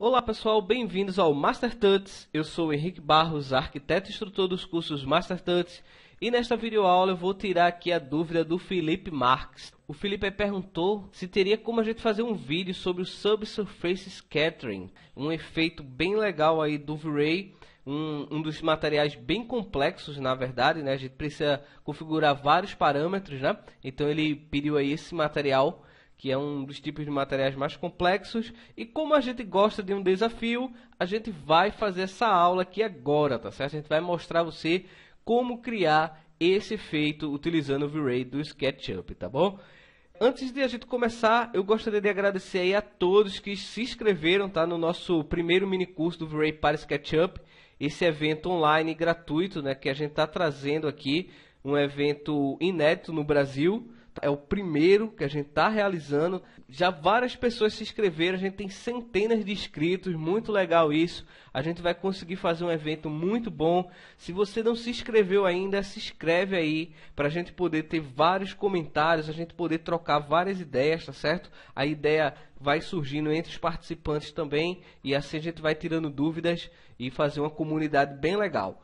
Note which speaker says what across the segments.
Speaker 1: Olá pessoal, bem-vindos ao Master Tuts. Eu sou Henrique Barros, arquiteto e instrutor dos cursos Master Tuts e nesta videoaula eu vou tirar aqui a dúvida do Felipe Marques. O Felipe perguntou se teria como a gente fazer um vídeo sobre o Subsurface Scattering, um efeito bem legal aí do V-Ray, um, um dos materiais bem complexos na verdade, né? A gente precisa configurar vários parâmetros, né? Então ele pediu aí esse material que é um dos tipos de materiais mais complexos. E como a gente gosta de um desafio, a gente vai fazer essa aula aqui agora, tá certo? A gente vai mostrar a você como criar esse efeito utilizando o V-Ray do SketchUp, tá bom? Antes de a gente começar, eu gostaria de agradecer aí a todos que se inscreveram tá, no nosso primeiro mini curso do V-Ray para SketchUp, esse evento online gratuito né, que a gente está trazendo aqui, um evento inédito no Brasil, é o primeiro que a gente está realizando. Já várias pessoas se inscreveram, a gente tem centenas de inscritos, muito legal isso. A gente vai conseguir fazer um evento muito bom. Se você não se inscreveu ainda, se inscreve aí para a gente poder ter vários comentários, a gente poder trocar várias ideias, tá certo? A ideia vai surgindo entre os participantes também e assim a gente vai tirando dúvidas e fazer uma comunidade bem legal.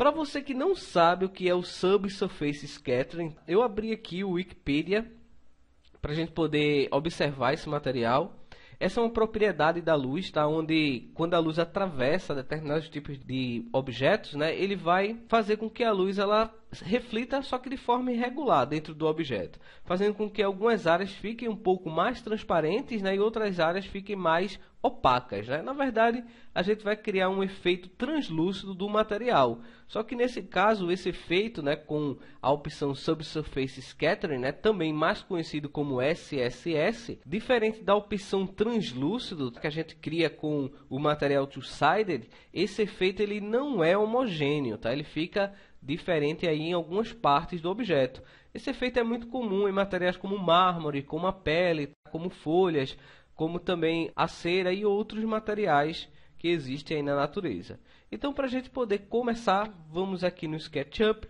Speaker 1: Para você que não sabe o que é o Subsurface Scattering, eu abri aqui o Wikipedia para a gente poder observar esse material. Essa é uma propriedade da luz, tá? onde quando a luz atravessa determinados tipos de objetos, né, ele vai fazer com que a luz ela reflita só que de forma irregular dentro do objeto, fazendo com que algumas áreas fiquem um pouco mais transparentes né, e outras áreas fiquem mais opacas. Né? Na verdade, a gente vai criar um efeito translúcido do material. Só que nesse caso, esse efeito né, com a opção Subsurface Scattering, né, também mais conhecido como SSS, diferente da opção translúcido que a gente cria com o material two-sided, esse efeito ele não é homogêneo, tá? ele fica diferente aí em algumas partes do objeto. Esse efeito é muito comum em materiais como mármore, como a pele, como folhas, como também a cera e outros materiais que existem aí na natureza. Então, para a gente poder começar, vamos aqui no SketchUp.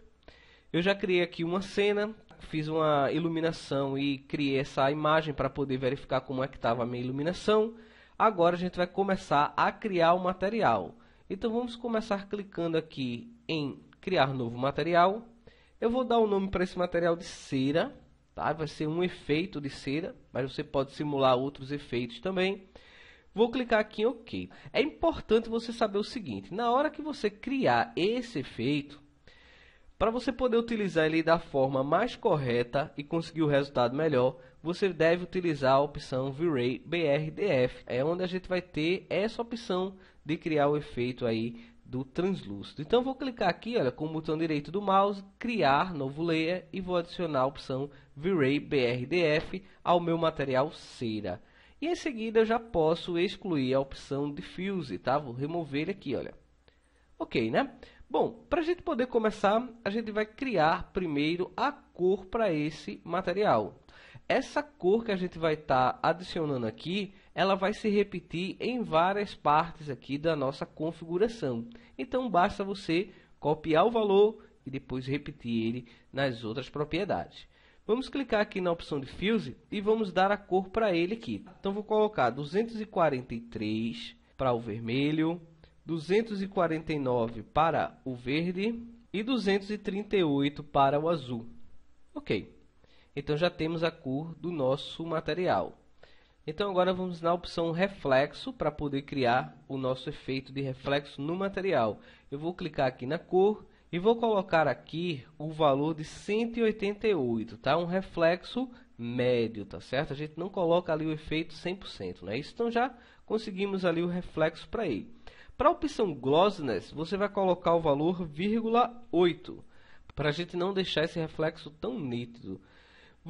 Speaker 1: Eu já criei aqui uma cena, fiz uma iluminação e criei essa imagem para poder verificar como é que estava a minha iluminação. Agora a gente vai começar a criar o material. Então vamos começar clicando aqui em criar novo material. Eu vou dar o um nome para esse material de cera, tá? vai ser um efeito de cera, mas você pode simular outros efeitos também. Vou clicar aqui em OK. É importante você saber o seguinte, na hora que você criar esse efeito, para você poder utilizar ele da forma mais correta e conseguir o resultado melhor, você deve utilizar a opção V-Ray BRDF. É onde a gente vai ter essa opção de criar o efeito aí do translúcido. Então vou clicar aqui, olha, com o botão direito do mouse, criar novo layer e vou adicionar a opção V-Ray BRDF ao meu material cera. E em seguida eu já posso excluir a opção Diffuse, tá? Vou remover aqui, olha. Ok, né? Bom, para a gente poder começar, a gente vai criar primeiro a cor para esse material. Essa cor que a gente vai estar tá adicionando aqui ela vai se repetir em várias partes aqui da nossa configuração. Então basta você copiar o valor e depois repetir ele nas outras propriedades. Vamos clicar aqui na opção de Fuse e vamos dar a cor para ele aqui. Então vou colocar 243 para o vermelho, 249 para o verde e 238 para o azul. Ok, então já temos a cor do nosso material. Então agora vamos na opção reflexo para poder criar o nosso efeito de reflexo no material. Eu vou clicar aqui na cor e vou colocar aqui o valor de 188, tá? Um reflexo médio, tá certo? A gente não coloca ali o efeito 100%, né? Então já conseguimos ali o reflexo para ele. Para a opção glossiness, você vai colocar o valor 0,8, para a gente não deixar esse reflexo tão nítido.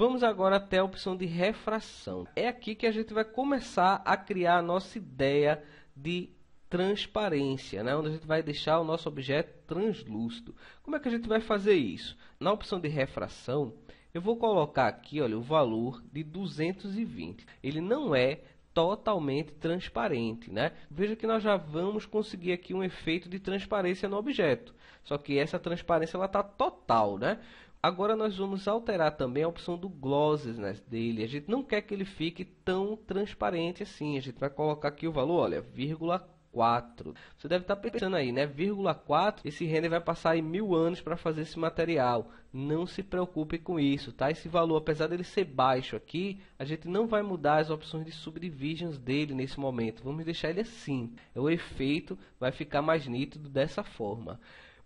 Speaker 1: Vamos agora até a opção de refração. É aqui que a gente vai começar a criar a nossa ideia de transparência, né? onde a gente vai deixar o nosso objeto translúcido. Como é que a gente vai fazer isso? Na opção de refração, eu vou colocar aqui olha, o valor de 220. Ele não é totalmente transparente, né? Veja que nós já vamos conseguir aqui um efeito de transparência no objeto. Só que essa transparência ela está total, né? Agora nós vamos alterar também a opção do glossiness né, dele. A gente não quer que ele fique tão transparente assim. A gente vai colocar aqui o valor, olha, vírgula 4. Você deve estar tá pensando aí, né? Vírgula 4, esse render vai passar aí mil anos para fazer esse material. Não se preocupe com isso, tá? Esse valor, apesar dele ser baixo aqui, a gente não vai mudar as opções de subdivisions dele nesse momento. Vamos deixar ele assim. O efeito vai ficar mais nítido dessa forma.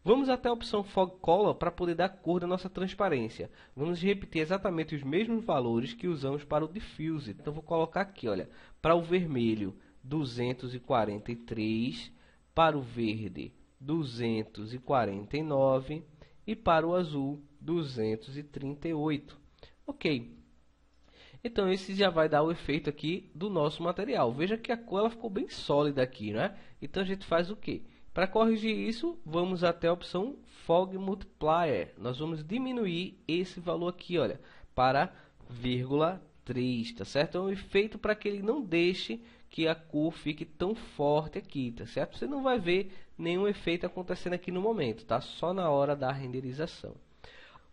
Speaker 1: Vamos até a opção Fog Color para poder dar cor da nossa transparência. Vamos repetir exatamente os mesmos valores que usamos para o Diffuse. Então vou colocar aqui, olha, para o vermelho 243, para o verde 249 e para o azul 238. Ok. Então esse já vai dar o efeito aqui do nosso material. Veja que a cor ela ficou bem sólida aqui, né? Então a gente faz o quê? Para corrigir isso, vamos até a opção Fog Multiplier. Nós vamos diminuir esse valor aqui, olha, para vírgula 3, tá certo? É um efeito para que ele não deixe que a cor fique tão forte aqui, tá certo? Você não vai ver nenhum efeito acontecendo aqui no momento, tá? Só na hora da renderização.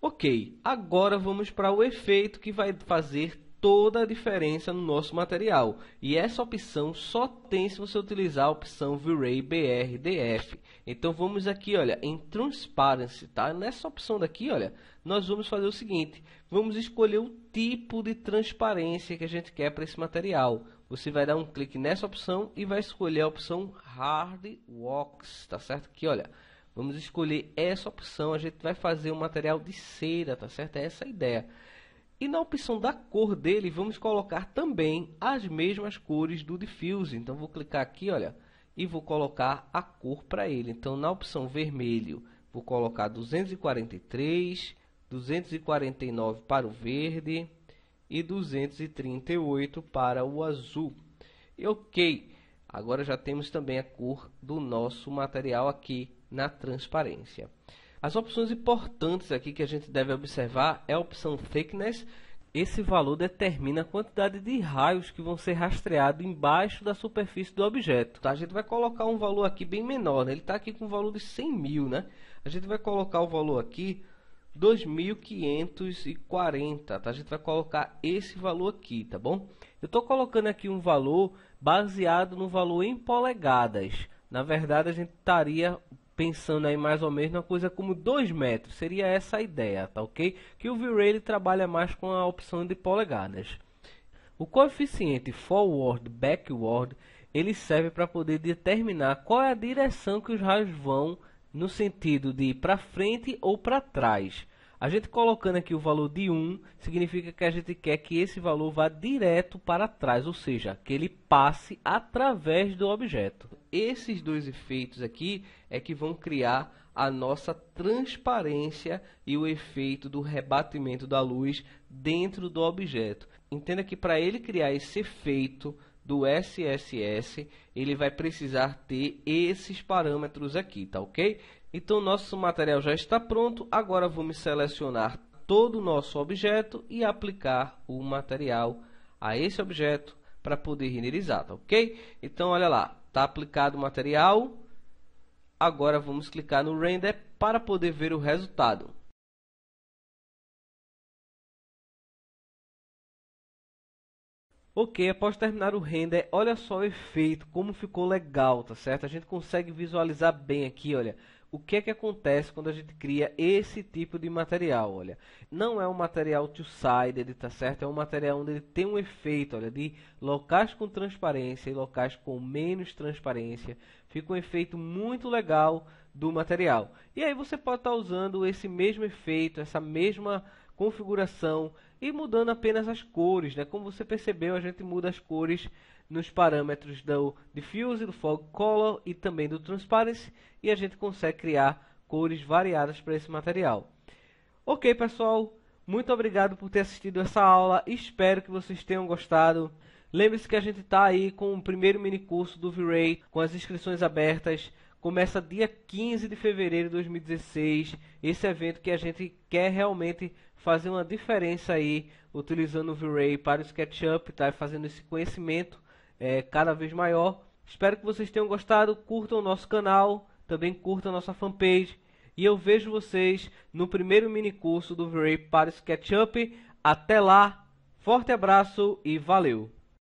Speaker 1: Ok, agora vamos para o efeito que vai fazer toda a diferença no nosso material. E essa opção só tem se você utilizar a opção V-Ray BRDF. Então vamos aqui, olha, em Transparency, tá? Nessa opção daqui, olha, nós vamos fazer o seguinte. Vamos escolher o tipo de transparência que a gente quer para esse material. Você vai dar um clique nessa opção e vai escolher a opção Hard Wax, tá certo? Aqui, olha. Vamos escolher essa opção, a gente vai fazer um material de cera, tá certo? É essa a ideia. E na opção da cor dele, vamos colocar também as mesmas cores do diffuse. Então, vou clicar aqui, olha, e vou colocar a cor para ele. Então, na opção vermelho, vou colocar 243, 249 para o verde e 238 para o azul. E ok, agora já temos também a cor do nosso material aqui na transparência. As opções importantes aqui que a gente deve observar é a opção thickness. Esse valor determina a quantidade de raios que vão ser rastreados embaixo da superfície do objeto. Tá? A gente vai colocar um valor aqui bem menor, né? ele está aqui com um valor de 100 mil. Né? A gente vai colocar o valor aqui 2540, tá? A gente vai colocar esse valor aqui, tá bom? Eu estou colocando aqui um valor baseado no valor em polegadas. Na verdade, a gente estaria pensando aí mais ou menos uma coisa como 2 metros. Seria essa a ideia, tá ok? Que o V-Ray ele trabalha mais com a opção de polegadas. O coeficiente forward backward ele serve para poder determinar qual é a direção que os raios vão no sentido de ir para frente ou para trás. A gente colocando aqui o valor de 1, significa que a gente quer que esse valor vá direto para trás, ou seja, que ele passe através do objeto esses dois efeitos aqui é que vão criar a nossa transparência e o efeito do rebatimento da luz dentro do objeto. Entenda que para ele criar esse efeito do SSS, ele vai precisar ter esses parâmetros aqui, tá ok? Então nosso material já está pronto, agora vamos selecionar todo o nosso objeto e aplicar o material a esse objeto para poder renderizar, tá ok? Então olha lá, Está aplicado o material. Agora vamos clicar no Render para poder ver o resultado. Ok, após terminar o render, olha só o efeito, como ficou legal, tá certo? A gente consegue visualizar bem aqui, olha o que é que acontece quando a gente cria esse tipo de material, olha. Não é um material two-sided, tá certo? É um material onde ele tem um efeito, olha, de locais com transparência e locais com menos transparência. Fica um efeito muito legal do material. E aí você pode estar tá usando esse mesmo efeito, essa mesma configuração e mudando apenas as cores, né? Como você percebeu, a gente muda as cores nos parâmetros do Diffuse, do Fog Color e também do Transparency e a gente consegue criar cores variadas para esse material. Ok pessoal, muito obrigado por ter assistido essa aula, espero que vocês tenham gostado. Lembre-se que a gente está aí com o primeiro mini curso do V-Ray, com as inscrições abertas. Começa dia 15 de fevereiro de 2016, esse evento que a gente quer realmente fazer uma diferença aí, utilizando o V-Ray para o SketchUp, tá? fazendo esse conhecimento é, cada vez maior. Espero que vocês tenham gostado. Curtam o nosso canal, também curtam a nossa fanpage. E eu vejo vocês no primeiro mini curso do ray para SketchUp. Até lá, forte abraço e valeu!